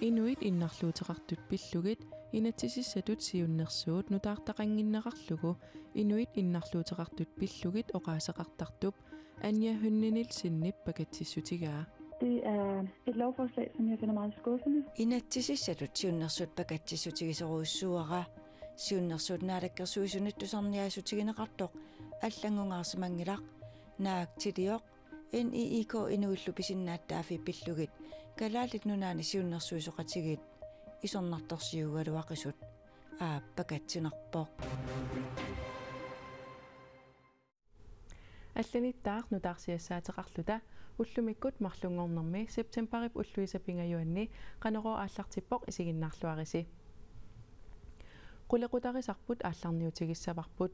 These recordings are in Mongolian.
Inuit innerluteraqtut pillugit inatsisissatut siunnersuut nutaartaqanginneqarlugu Inuit innerluteraqtut pillugit oqaaseqartartup anja hunninil sinnip pakatsissutigaa. Det er et lovforslag, som jeg finder meget skuffende. I nat til sidst er du tyndt og sødt bagat til sødt ikke så rådsugere. Sødt og sødt er det ikke så sødt, du sådan er sødt ikke ret dog. Alt langt unger som mange dag. Nær til det jo. i IK endnu et der vi billigt. калаалит нунаани сиуннэрсуисоқатигит исорнарторсиугалуақисут аа пакатсинарпоқ алланиттаар нутаарсиассаатеқарлута уллумиккут марлунгорнэрми септембарип уллуисапингаюанни канеро ааллартиппоқ исигиннаарлуариси кулеқутарисарпут аалларниутигиссаварпут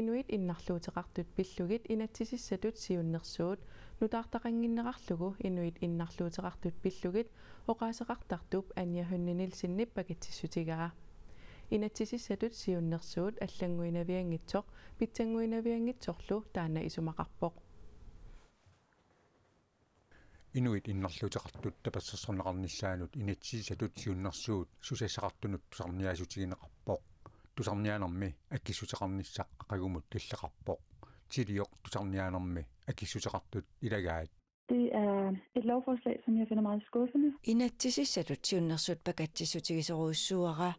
инуит иннарлуутеқартут пиллугит инатсисиссатут сиуннэрсуут нутаартақангиннерарлугу инуит иннарлуутеқартут пиллугит оқаасеқартартуп аниахуннинил синниппакитсиссутигара инатсисиссатут сиуннэрсуут аллангуинавиангитсоқ питсангуинавиангитсорлу таана исумақарпоқ инуит иннарлуутеқартут тапассерсорнеқарнissaанут инатсисиссатут сиуннэрсуут сусасақартунут сарниаасутигинеқарпоқ тусарнианерми аккиссутеқарниссаа ақагумут тиллеқарпоқ тилиоқ тусарнианерми аккиссутеқартут илагаат Det er et lovforslag, som jeg finder meget skuffende. Inatsisissatut siunnersut pakatsisutigisoruussuara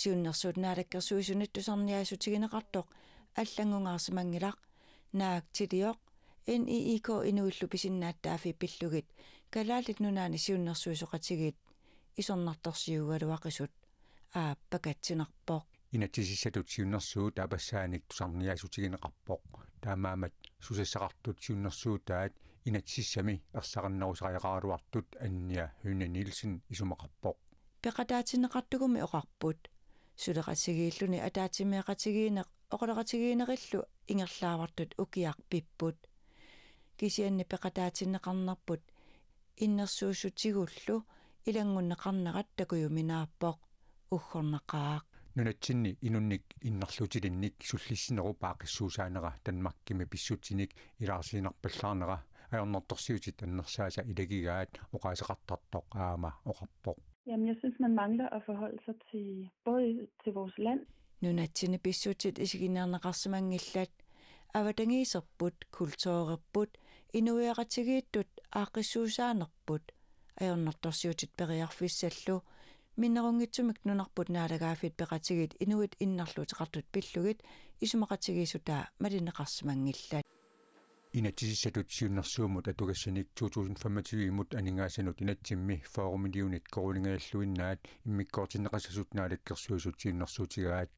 siunnersut naalakkersuisunut tusarniaasutigineqartoq аллангунгарсимангилақ наактилиоқ NIIK инуиллу писиннааттаафи пиллугит калаалит нунаани сиуннэрсуисоқатигит исорнартарсиугалуақисут аа пакатсинарпоқ inatisissatut siunnersuut apassaanik tusarniaasutiginiqarpoq taamaamat susassaqartut siunnersuutaat inatisissami ersarannerusaqaiqaaruartut annia hyne nielsen isumaqarpoq peqataatineqartugumi oqarput suleqatigiilluni ataatimiaqatigiineq oqoleqatigiinerillu ingerlaavartut ukiarpipput kisianni peqataatineqarnarput innersuusutigullu илангуннеқарнерат такуюминааппоқ уггорнеқаақ нунатсинни инунник иннарлутилинник суллиссинеру паақиссуусаанера танмаккими писсутсиник илаарсинарпаллаарнера аернэрторсиутит аннерсааса илагигаат оқаасеқартартоқ аама оқарпоқ Jamen, jeg synes, man mangler at forholde sig til både til vores land. Nu nattine bisutit isiginerne rasmangillat, аватангиисерпут култоорерпут инуиаратигииттут аақиссуусаанерпут аернэрторсиутит периарфиссаллу миннерунгитсумик нунарпут наалагаафит пеқатигит инуит иннарлуутеқартут пиллугит исумақатигиисута малинеқарсимангиллаат инатисиссатутсиуннэрсуумут атугассаник 2025 имут анингаасанут инатсимми форумилиунит корулингааллуиннаат иммиккоортиннеқассасут наалаккерсуисутсиуннэрсуутигаат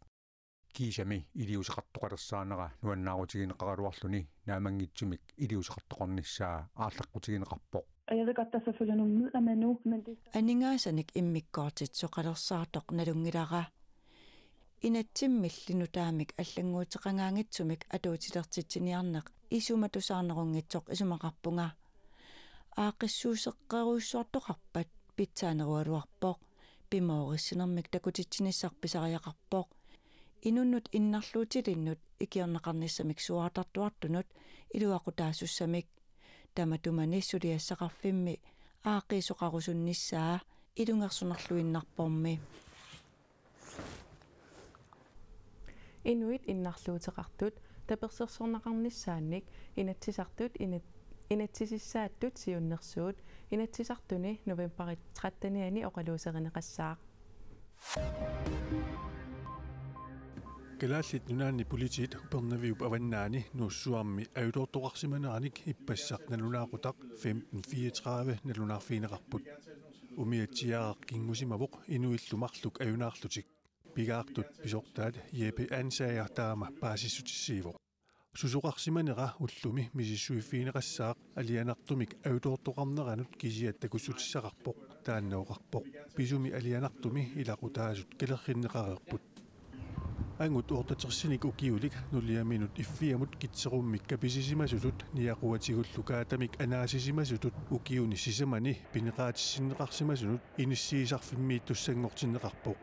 киисами илиусеқартоқалерсаанера нуаннаарутигинеқаруарлуни наамангитсумик илиусеқартоқорниссаа аарлаққутигинеқарпоқ Og jeg ved godt, der er selvfølgelig nogle midler med nu, men det... Aningasanik immikkortit soqalersaartoq nalungilara. Inatsimmill nutaamik allanguuteqangaangitsumik atuutilertitsiniarneq isumatusaarnerunngitsoq isumaqarpunga. Aaqissuuseqqeruussuartoqarpat pitsaanerualuarpoq pimoorissinermik takutitsinissarpisariaqarpoq inunnut innarluutilinnut ikiorneqarnissamik suaatartuartunut iluaqutaasussamik тама туманиссулиассақарфимми аақиисоқарусунниссаа илунгарсунарлуиннарпорми инуит иннарлуутеқартут таперсерсорнақарниссааник инатсисартут инат инатсисиссааттут сиуннэрсуут инатсисартуни новембари 13-ани оқалуусеринеқассаақ Thank you. калааллит нунаани политиит упернавиуп аваннаани нуссуарми алуторторарсиманааник иппассақ налунаақутақ 1534 налунаарфинеқарпут умиатсиараа кингусимавоқ инуиллумарлук аюнаарлутик пигаартут писортаат епи ансааяартаама паасиссутиссиивоқ сусоқарсиманера уллуми мисиссуиффинеқассаақ алианартумик алуторторарнеранут кисиат такуссутиссақарпоқ тааннаоқарпоқ писуми алианартуми илақутаасут калерриннеқарерпут ангут ууртатерсиник укиулик нулиаминут иффиамут китсерууммик каписисимасутут ниакуатигуллукаатамик анаасисимасутут укиуни сисамани пинеқаатиссиннеқарсимасунут иниссиисарфиммиит туссангортиннеқарпоқ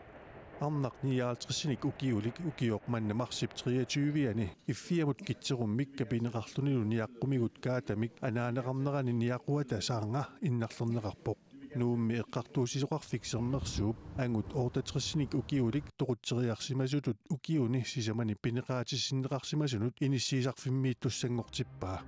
арнақ ниаалтерсиник укиулик укиоқ манна марсип 23-яни иффиамут китсеруммик капинеқарлунилу ниаққумигут каатамик анаанеқарнерани ниакуата саанга иннарлернеқарпоқ нуумми эққартуусисоқар фиксернэрсууп ангут ортатрисник укиулик тоқутсериарсимасутут укиуни сисамани пинеқаатиссиннеқарсимасунут иниссиисарфиммииттуссангортиппаа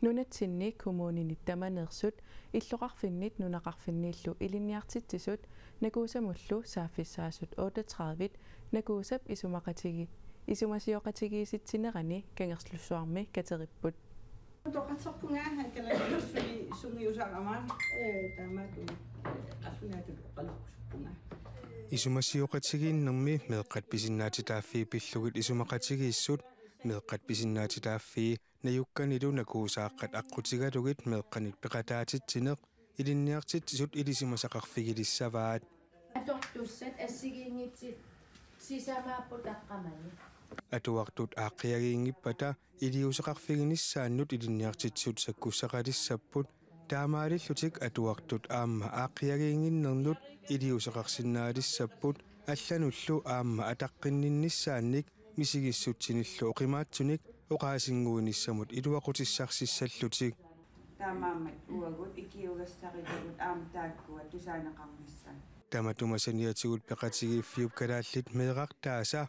нунатсинни коммуунини таманерсут иллоқарфиннит нунақарфиннииллу илинниартитсисут накуусамуллу саафиссаасут 38 накуусап исумақатиги исумасиоқатигииситсинерани кангерслуссуарми катериппут Isumasiyo katsigin ng mi med katbisin eh, eh, na titafi pilugit isumakatsigi isut med katbisin na titafi na yukkan idu nagusa kat akutsiga dugit med kanit pekata atit tinak idin niyak tit isut idisimasakak figidis sa vaat. Atok tusat asigin ni tit sisama po takamani. атуартут аақиагиингиппата илиусеқарфигиниссааннут илинниартитсут саккусақалиссаппут таамаалиллутик атуартут аама аақиагиингиннэрнут илиусеқарсиннаалиссаппут аллануллу аама атаққиннинниссаанник мисигиссутсиниллу оқимаатсуник оқаасингуиниссамут илуақутиссарсиссаллутик таамаамат уагут икиугассариггут аама тааккуа тусаанеқарниссан таматумасаниатигут пеқатигиффиуп калааллит меэқартааса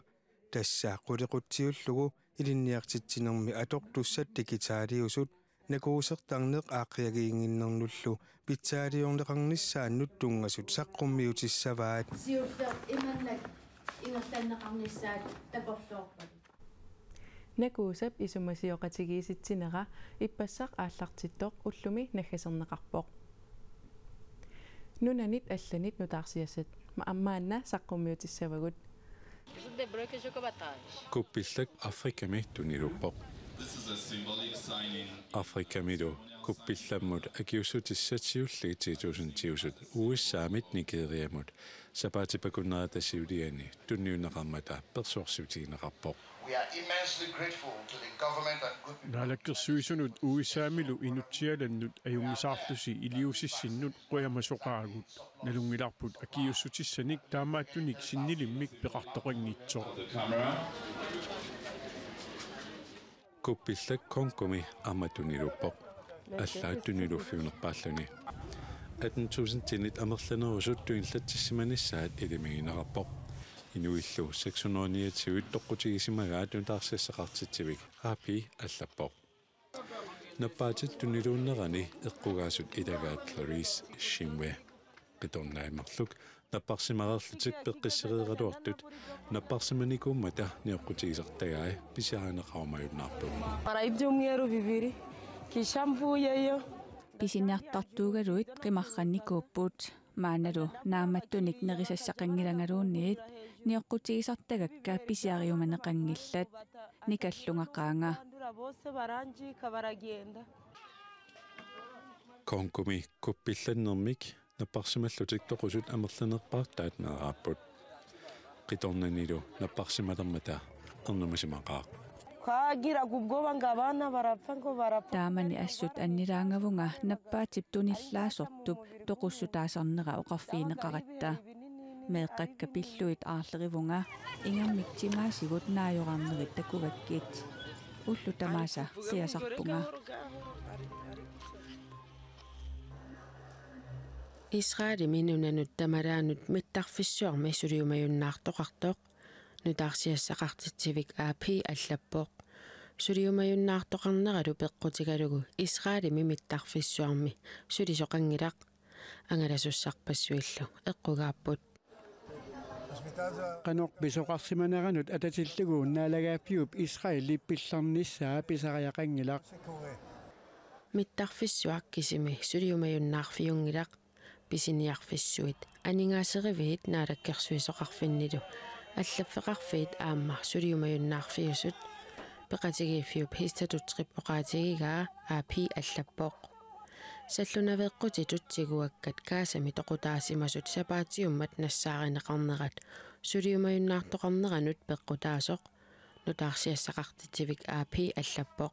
тассаа кулеқутсиуллугу илинниартитсинерми аторtussat тикитаалиусут накуусертарнеқ аақиагиингиннернуллу питсаалиорнеқарниссаа нуттунгасут саққуммиутиссаваат сиуттар иманнак ингерланнеқарниссаат такорлуорпат накуусап исумасиоқатигииситсинера иппассақ ааллартиттоқ уллуми наггасернеқарпоқ нунанит алланит нутаарсиасат мааммаанна саққуммиутиссавагут Afrika Kupillak Afrikami tunirupo. Afrikamiro kuppillammut akiusutissatiulli 2020 uissaamit siw ti na persorsuutiinerarpoq naalakkersuisunut uisaamilu inutialanut ajungisartusi iliusissinut quamassoqaagut nalungilarput akiussutissanik taamaattunik sinnilimmik peqartoqinngitsoq kuppillak konkumi ammatunirupoq allaattuniluffiunerpaallani 18000 tinit amerlanerusuttuin lattissimanissaat ilimiginerarpoq Inu illu, inuilluu saksunooniatsivit toqqutigisimagaat nutaarsassaqartitsivik aapi allappoq nappaatit tunniluunnerani iqqugaasut ilagaat Clarice Shimwe qitornaimarluk nappaarsimareerlutik peqqissereeraluartut nappaarsimanikuummata niqqutigisartagaa pisiaaneqarmayunnaarpum paraidjumngeru viviri kishampu yeyo pisiniartartuugaluit qimarranni kuupput маанналу нааматтуник нерисассақангилангалуунниит ниоққутигисартагакка писиариумане nikallungaqaanga никаллунгақаанга конкуми куппилланнэрмик toqusut тоқусут амерланерпаартаат мерааппут қиторнанилу наппарсималермата арнамасимақаа kagira kugoba ngabana barapfa ngo barapfa tamani assut anniraangavunga nappa tiptunillaasortup toqussutaasarnera oqarfiineqaratta meeqqakka pilluit aarlerivunga ingermiktimaa sigutnaajoqarnerit takuvakkiit уллу тамааса қиасарпунга Israel minunanut tamaranut mittarfissuarmi suliumajunnaartoqartoq нутаарсиассақартитсивик аапи аллаппооқ сулиумаюннаартоқарнералу пеққутигалугу исраали мимиттарфиссуарми сулисоқангилақ ангаласуссарпассуиллу эққугааппут qanoq pisoqarsimanaranut atatilluguu naalagaappiup israel lippillarnissaa pisariaqanngilaq миттарфиссуаккисими сулиумаюннаарфиунгилақ писиниарфиссуит анингаасеревиит наалаккерсуисоқарфиннилу аллаффеқарфит aamma сулиумаюннаарфиусут пеқатигииффиу пистатутрип оқаатигигаа аапи аллаппоқ саллунавеққути тутсигуаккат каасами тоқутаасимасут сапаатиуммат нассааринеқарнерат сулиумаюннаартоқарнеранут пеққутаасоқ нутаарсиассақартитивик аапи аллаппоқ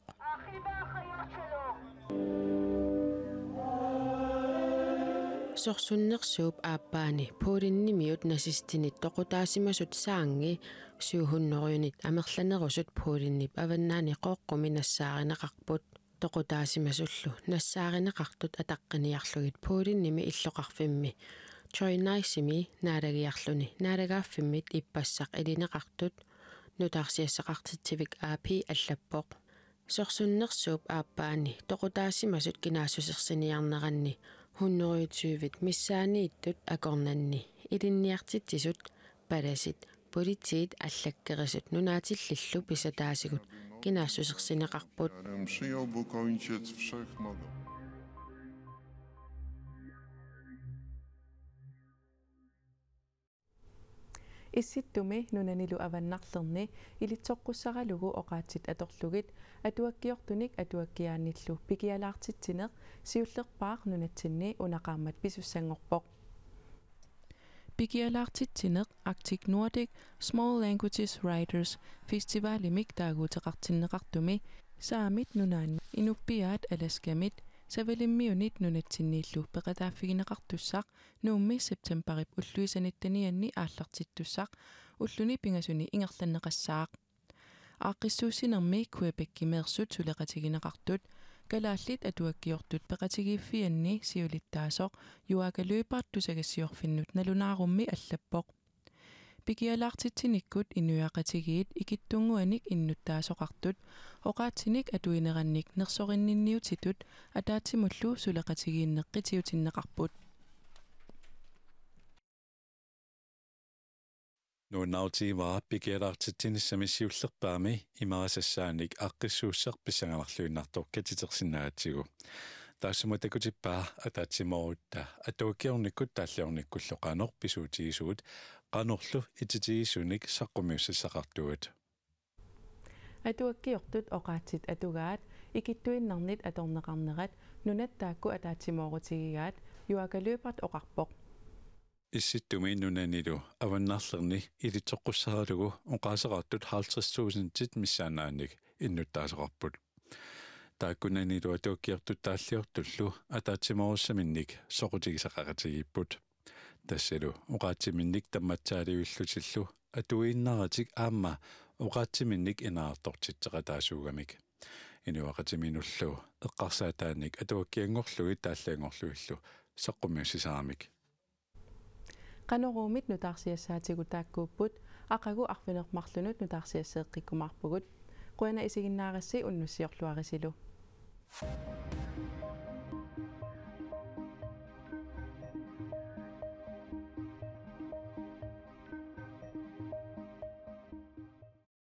сорсуннерсууп ааппаани пуулинними ут насистинит тоқутаасимасут саанги сүүхуннорюнит амерланерусут пуулиннип аваннаани қооққуми нассааринеқарпут тоқутаасимасуллу нассааринеқартут атаққиниарлугит пуулинними иллоқарфимми чойнайсими наалагиарлуни наалагааффиммит иппассақ илинеқартут нутарсиассақартитсивик аапи аллаппоқ сорсуннерсууп ааппаани тоқутаасимасут кинаасусерсиниарнеранни 120 missaani ittut akornanni ilinniartit tisut palasit politiit аллаккерисут нунаатиллиллу писатаасигут кинаассусерсинеқарпут исситтуми нунанилу аваннарлерни илитсоққуссаралугу оқаатсит аторлугит атуаккиортуник атуаккиааниллу пикиалаартитсинеқ сиуллерпаар нунатсинни унақаамат писуссангорпоқ пикиалаартитсинеқ Arctic Nordic Small Languages Writers Festival имик таагуутеқартиннеқартуми саамит нунаан инуппиаат аласкамит савалиммиуниитнунатсиннииллу пеқатааффигинеқартуссаақ нуумми септембарip уллуисаниттанианни ааллартиттуссаақ уллуни пингасуни ингерланнеқассаақ аақкиссуусинерми куэпеккимеерсут сулеқатигинеқартут калааллит атуаккиортут пеқатигииффианни сиулиттаасоқ юакалуипаартусагассиорфиннут налунаарумми аллаппоқ пикиалаартитсиниккут инуяақатигиит икиттунгуаник иннуттаасоқартут оқаатсиник атуинеранник нерсориннинниутитут атаатсимуллу сулеқатигииннеққитиутиннеқарпут нунаути ваа пикиалаартитсиниссамиссиуллерпаами имаасассааник аққиссууссар писангаларлуиннартор катитерсинаагатсигу таасма такутиппаа атаатсимоорутта атуакиорниккут тааллиорниккуллоқанор писуутигисуут qanorlu ititigissunik saqqumuussaqartuat атуаккиортут оqaатсит атугаат икиттуиннарнит аторнеқарнерат нунаттаакку атаатсимоорутигигаат юакалуупарт оқарпоқ исситтуми нунанилу аваннарлерни илитсоққуссаралугу оқаасеқартут 50000 тит миссаанаанник иннуттаасеқарпут тааккунанилу атуаккиортут тааллиортуллу атаатсимооруссаминник соқутигисақаратигиппут тассалу оқаатсиминник тамматсааливиллутиллу атуииннаратик аама оқаатсиминник инаартортитсеқатаасуугамик инуақатиминуллу эққарсаатааник атуаккиангорлуги тааллаангорлуиллу саққумиуссисаарамик qanoruumit nutaarsiassaatigutakkuupput aqagu arfinermarlunut nutaarsiasseeqikkumarpugut quina isiginnaarissi unnussiorluarisilu